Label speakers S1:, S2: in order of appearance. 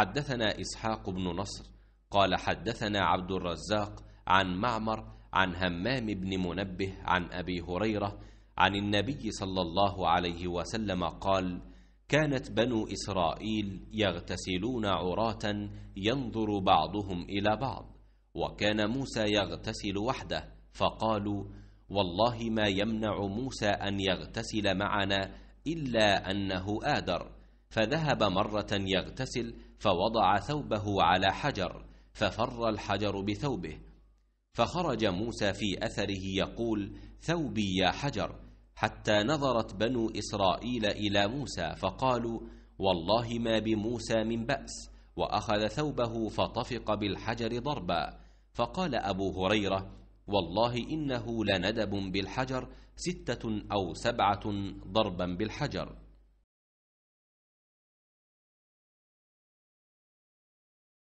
S1: حدثنا
S2: إسحاق بن نصر قال حدثنا عبد الرزاق عن معمر عن همام بن منبه عن أبي هريرة عن النبي صلى الله عليه وسلم قال كانت بنو إسرائيل يغتسلون عراة ينظر بعضهم إلى بعض وكان موسى يغتسل وحده فقالوا والله ما يمنع موسى أن يغتسل معنا إلا أنه آدر فذهب مرة يغتسل فوضع ثوبه على حجر ففر الحجر بثوبه فخرج موسى في أثره يقول ثوبي يا حجر حتى نظرت بنو إسرائيل إلى موسى فقالوا والله ما بموسى من بأس وأخذ ثوبه فطفق بالحجر ضربا فقال أبو هريرة والله إنه لندب بالحجر ستة أو سبعة ضربا بالحجر